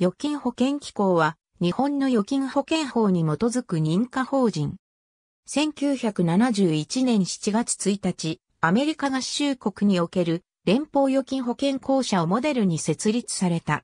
預金保険機構は、日本の預金保険法に基づく認可法人。1971年7月1日、アメリカ合衆国における連邦預金保険公社をモデルに設立された。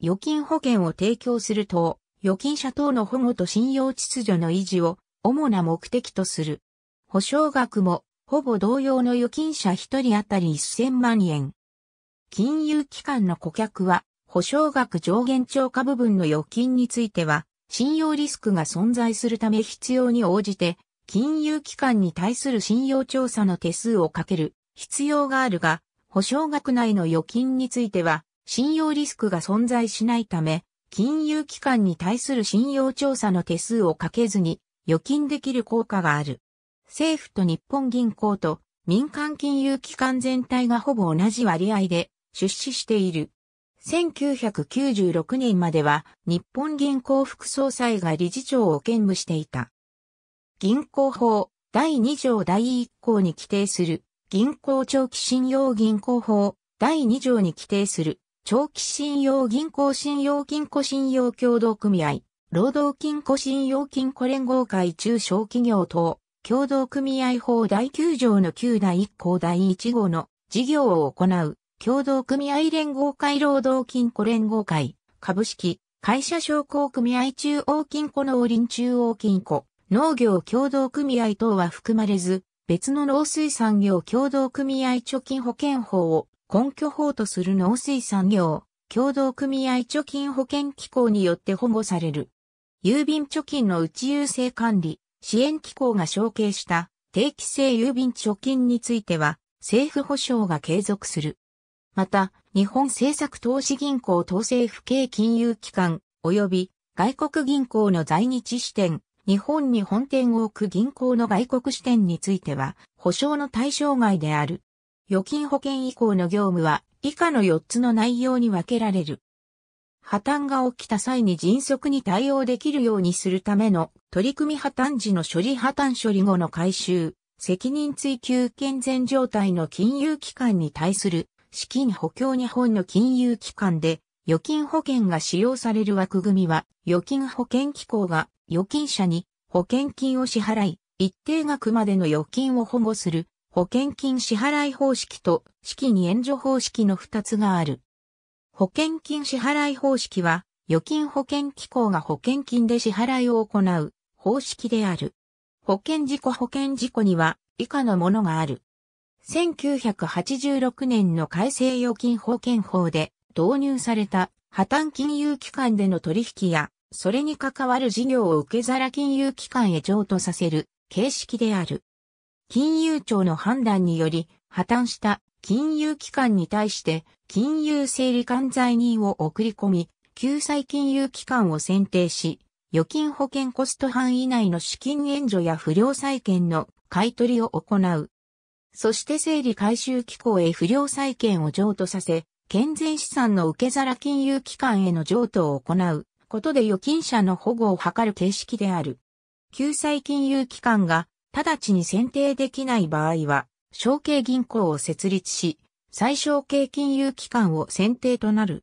預金保険を提供する等、預金者等の保護と信用秩序の維持を主な目的とする。保証額もほぼ同様の預金者1人当たり1000万円。金融機関の顧客は保証額上限超過部分の預金については、信用リスクが存在するため必要に応じて、金融機関に対する信用調査の手数をかける必要があるが、保証額内の預金については、信用リスクが存在しないため、金融機関に対する信用調査の手数をかけずに、預金できる効果がある。政府と日本銀行と民間金融機関全体がほぼ同じ割合で出資している。1996年までは日本銀行副総裁が理事長を兼務していた。銀行法第2条第1項に規定する銀行長期信用銀行法第2条に規定する長期信用銀行信用金庫信用協同組合労働金庫信用金庫連合会中小企業等協同組合法第9条の9第1項第1号の事業を行う共同組合連合会労働金庫連合会、株式、会社商工組合中央金庫農林中央金庫、農業共同組合等は含まれず、別の農水産業共同組合貯金保険法を根拠法とする農水産業共同組合貯金保険機構によって保護される。郵便貯金の内郵政管理、支援機構が承継した定期性郵便貯金については、政府保障が継続する。また、日本政策投資銀行統制府系金融機関、及び外国銀行の在日支店、日本に本店を置く銀行の外国支店については、保証の対象外である。預金保険以降の業務は、以下の4つの内容に分けられる。破綻が起きた際に迅速に対応できるようにするための取り組み破綻時の処理破綻処理後の回収、責任追及健全状態の金融機関に対する資金補強日本の金融機関で、預金保険が使用される枠組みは、預金保険機構が預金者に保険金を支払い、一定額までの預金を保護する保険金支払い方式と資金援助方式の2つがある。保険金支払い方式は、預金保険機構が保険金で支払いを行う方式である。保険事故保険事故には以下のものがある。1986年の改正預金保険法で導入された破綻金融機関での取引や、それに関わる事業を受け皿金融機関へ譲渡させる形式である。金融庁の判断により、破綻した金融機関に対して、金融整理管財人を送り込み、救済金融機関を選定し、預金保険コスト範囲内の資金援助や不良債権の買取を行う。そして整理回収機構へ不良債権を譲渡させ、健全資産の受け皿金融機関への譲渡を行うことで預金者の保護を図る形式である。救済金融機関が直ちに選定できない場合は、承継銀行を設立し、最小系金融機関を選定となる。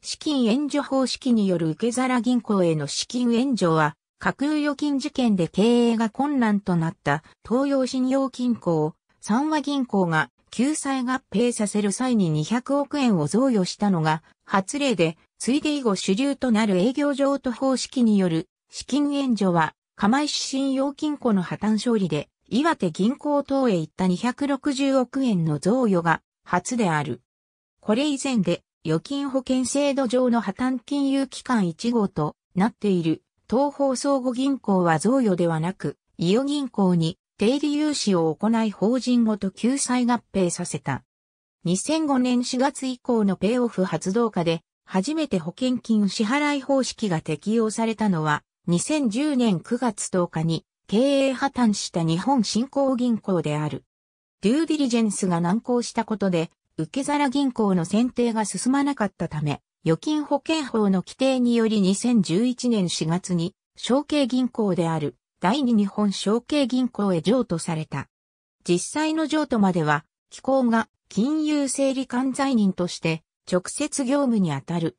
資金援助方式による受け皿銀行への資金援助は、架空預金事件で経営が困難となった東洋信用金庫を三和銀行が救済合併させる際に200億円を贈与したのが初例で、ついで以後主流となる営業譲渡方式による資金援助は、釜石信用金庫の破綻勝利で、岩手銀行等へ行った260億円の贈与が初である。これ以前で、預金保険制度上の破綻金融機関1号となっている、東方相互銀行は贈与ではなく、伊予銀行に定理融資を行い法人ごと救済合併させた。2005年4月以降のペイオフ発動下で、初めて保険金支払い方式が適用されたのは、2010年9月10日に経営破綻した日本振興銀行である。デューディリジェンスが難航したことで、受け皿銀行の選定が進まなかったため、預金保険法の規定により2011年4月に、承継銀行である第二日本承継銀行へ譲渡された。実際の譲渡までは、機構が金融整理管財人として直接業務に当たる。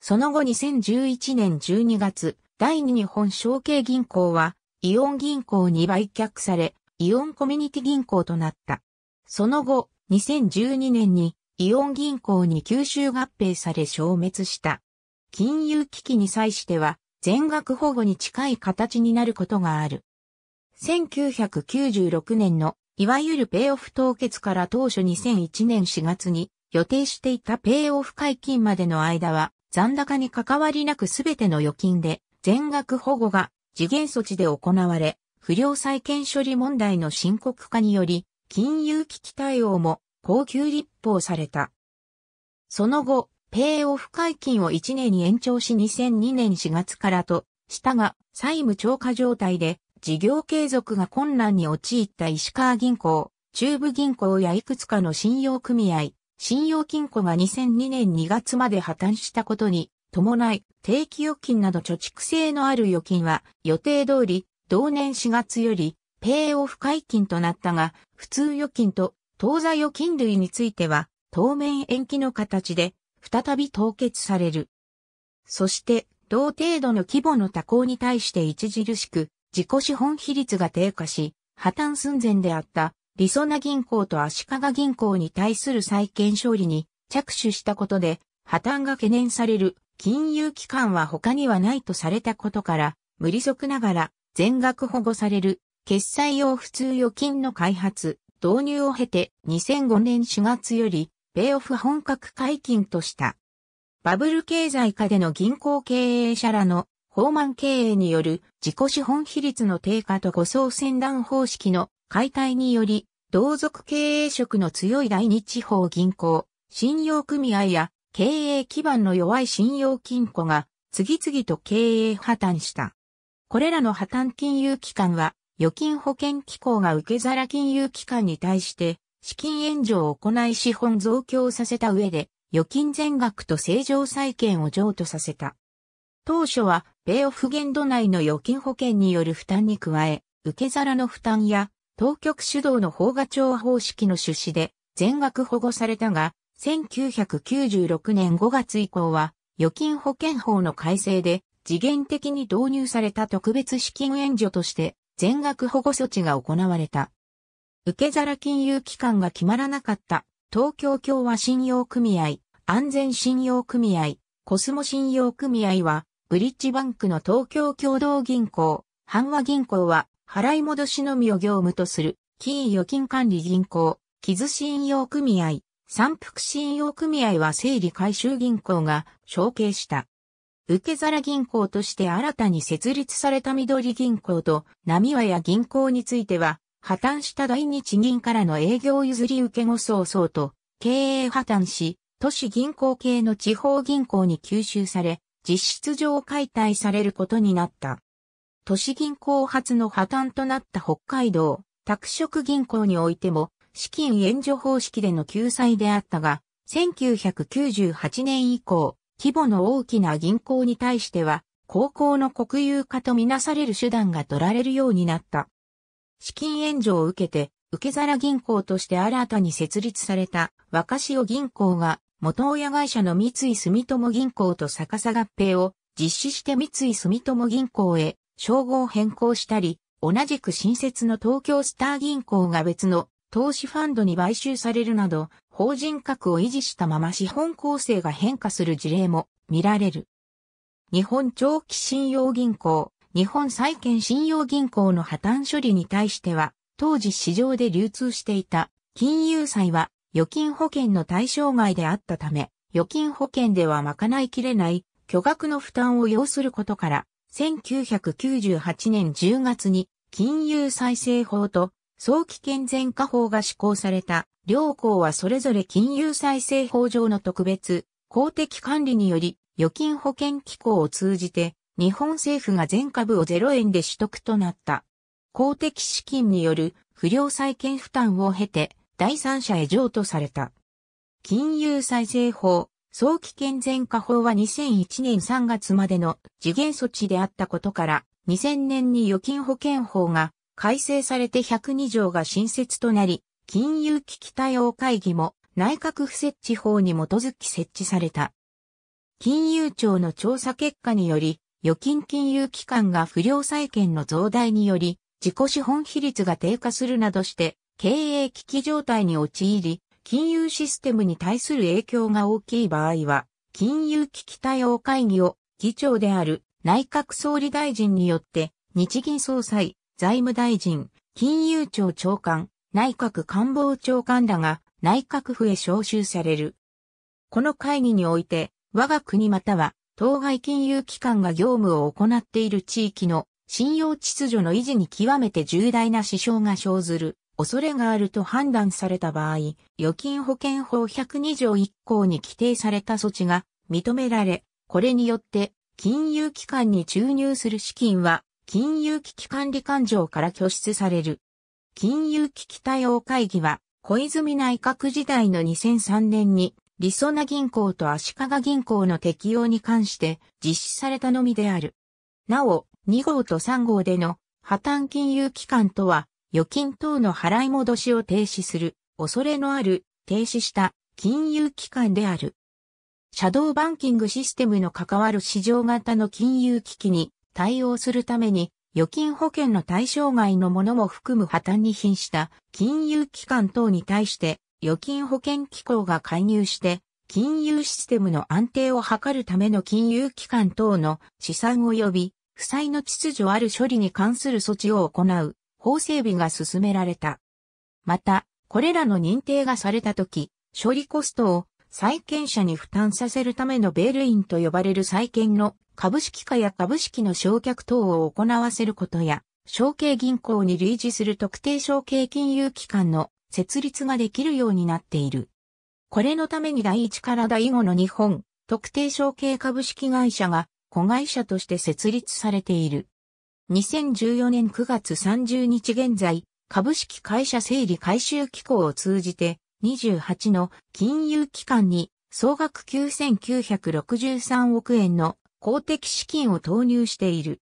その後2011年12月、第二日本承継銀行は、イオン銀行に売却され、イオンコミュニティ銀行となった。その後、2012年にイオン銀行に吸収合併され消滅した。金融危機に際しては、全額保護に近い形になることがある。1996年の、いわゆるペイオフ凍結から当初2001年4月に予定していたペイオフ解禁までの間は、残高に関わりなく全ての預金で、全額保護が次元措置で行われ、不良債権処理問題の深刻化により、金融危機対応も高級立法された。その後、ペイオフ解禁を1年に延長し2002年4月からとしたが、債務超過状態で事業継続が困難に陥った石川銀行、中部銀行やいくつかの信用組合、信用金庫が2002年2月まで破綻したことに伴い、定期預金など貯蓄性のある預金は予定通り同年4月よりペイオフ解禁となったが、普通預金と当座預金類については当面延期の形で再び凍結される。そして、同程度の規模の多項に対して著しく、自己資本比率が低下し、破綻寸前であった、リソナ銀行と足利銀行に対する債権勝利に着手したことで、破綻が懸念される金融機関は他にはないとされたことから、無利息ながら全額保護される決済用普通預金の開発、導入を経て2005年4月より米オフ本格解禁とした。バブル経済下での銀行経営者らの放満経営による自己資本比率の低下と誤送船団方式の解体により、同族経営色の強い大日法銀行、信用組合や経営基盤の弱い信用金庫が次々と経営破綻した。これらの破綻金融機関は預金保険機構が受け皿金融機関に対して資金援助を行い資本増強させた上で、預金全額と正常債権を譲渡させた。当初は、米オフ限度内の預金保険による負担に加え、受け皿の負担や、当局主導の法が調方式の出資で、全額保護されたが、1996年5月以降は、預金保険法の改正で、次元的に導入された特別資金援助として、全額保護措置が行われた。受け皿金融機関が決まらなかった東京共和信用組合、安全信用組合、コスモ信用組合は、ブリッジバンクの東京共同銀行、阪和銀行は、払い戻しのみを業務とする、キー預金管理銀行、キズ信用組合、三福信用組合は整理回収銀行が承継した。受け皿銀行として新たに設立された緑銀行と波和屋銀行については、破綻した大日銀からの営業譲り受け後早々と経営破綻し、都市銀行系の地方銀行に吸収され、実質上解体されることになった。都市銀行初の破綻となった北海道、拓殖銀行においても、資金援助方式での救済であったが、1998年以降、規模の大きな銀行に対しては、高校の国有化とみなされる手段が取られるようになった。資金援助を受けて、受け皿銀行として新たに設立された若潮銀行が元親会社の三井住友銀行と逆さ合併を実施して三井住友銀行へ称号変更したり、同じく新設の東京スター銀行が別の投資ファンドに買収されるなど、法人格を維持したまま資本構成が変化する事例も見られる。日本長期信用銀行、日本債券信用銀行の破綻処理に対しては、当時市場で流通していた金融債は預金保険の対象外であったため、預金保険では賄いきれない巨額の負担を要することから、1998年10月に金融再生法と早期健全化法が施行された両校はそれぞれ金融再生法上の特別公的管理により預金保険機構を通じて日本政府が全株を0円で取得となった。公的資金による不良債権負担を経て第三者へ譲渡された。金融再生法、早期健全化法は2001年3月までの次元措置であったことから、2000年に預金保険法が改正されて102条が新設となり、金融危機対応会議も内閣府設置法に基づき設置された。金融庁の調査結果により、預金金融機関が不良債権の増大により、自己資本比率が低下するなどして、経営危機状態に陥り、金融システムに対する影響が大きい場合は、金融危機対応会議を議長である内閣総理大臣によって、日銀総裁、財務大臣、金融庁長官、内閣官房長官らが内閣府へ招集される。この会議において、我が国または当該金融機関が業務を行っている地域の信用秩序の維持に極めて重大な支障が生ずる恐れがあると判断された場合、預金保険法102条1項に規定された措置が認められ、これによって金融機関に注入する資金は金融危機管理官庁から拠出される。金融危機対応会議は小泉内閣時代の2003年にリソな銀行と足利銀行の適用に関して実施されたのみである。なお、2号と3号での破綻金融機関とは、預金等の払い戻しを停止する、恐れのある、停止した金融機関である。シャドーバンキングシステムの関わる市場型の金融危機に対応するために、預金保険の対象外のものも含む破綻に瀕した金融機関等に対して預金保険機構が介入して、金融システムの安定を図るための金融機関等の資産及び、負債の秩序ある処理に関する措置を行う法整備が進められた。また、これらの認定がされたとき、処理コストを債権者に負担させるためのベールインと呼ばれる債権の株式化や株式の償却等を行わせることや、承継銀行に類似する特定承継金融機関の設立ができるようになっている。これのために第一から第五の日本、特定承継株式会社が子会社として設立されている。2014年9月30日現在、株式会社整理回収機構を通じて28の金融機関に総額9963億円の公的資金を投入している。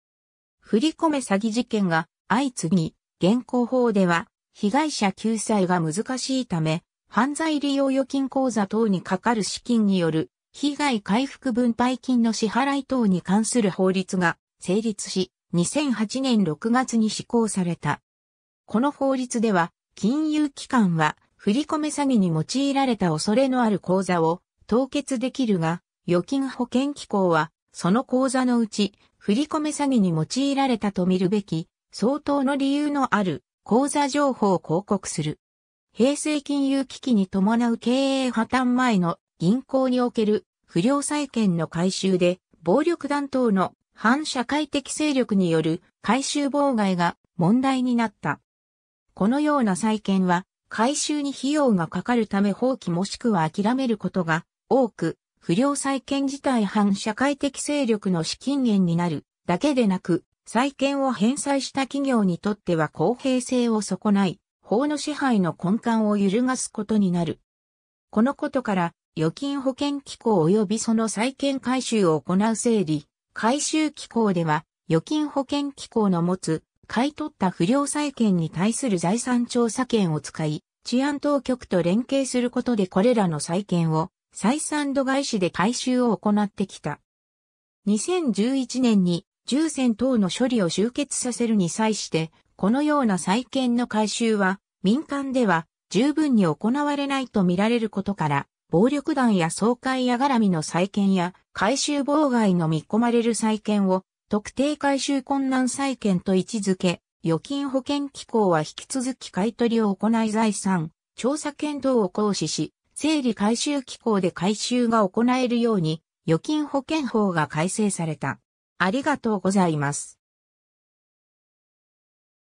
振り込め詐欺事件が相次ぎ、現行法では被害者救済が難しいため、犯罪利用預金口座等にかかる資金による被害回復分配金の支払い等に関する法律が成立し、2008年6月に施行された。この法律では、金融機関は振込詐欺に用いられた恐れのある口座を凍結できるが、預金保険機構は、その口座のうち、振込詐欺に用いられたと見るべき、相当の理由のある口座情報を広告する。平成金融危機に伴う経営破綻前の銀行における不良債権の回収で暴力団等の反社会的勢力による回収妨害が問題になった。このような債権は回収に費用がかかるため放棄もしくは諦めることが多く、不良債権自体反社会的勢力の資金源になるだけでなく、債権を返済した企業にとっては公平性を損ない、法の支配の根幹を揺るがすことになる。このことから、預金保険機構及びその債権回収を行う整理、回収機構では、預金保険機構の持つ、買い取った不良債権に対する財産調査権を使い、治安当局と連携することでこれらの債権を、再三度外視で回収を行ってきた。2011年に重線等の処理を集結させるに際して、このような再建の改修は民間では十分に行われないと見られることから、暴力団や総会や絡みの再建や改修妨害の見込まれる再建を特定改修困難債権と位置づけ、預金保険機構は引き続き買取を行い財産、調査権等を行使し、整理回収機構で回収が行えるように、預金保険法が改正された。ありがとうございます。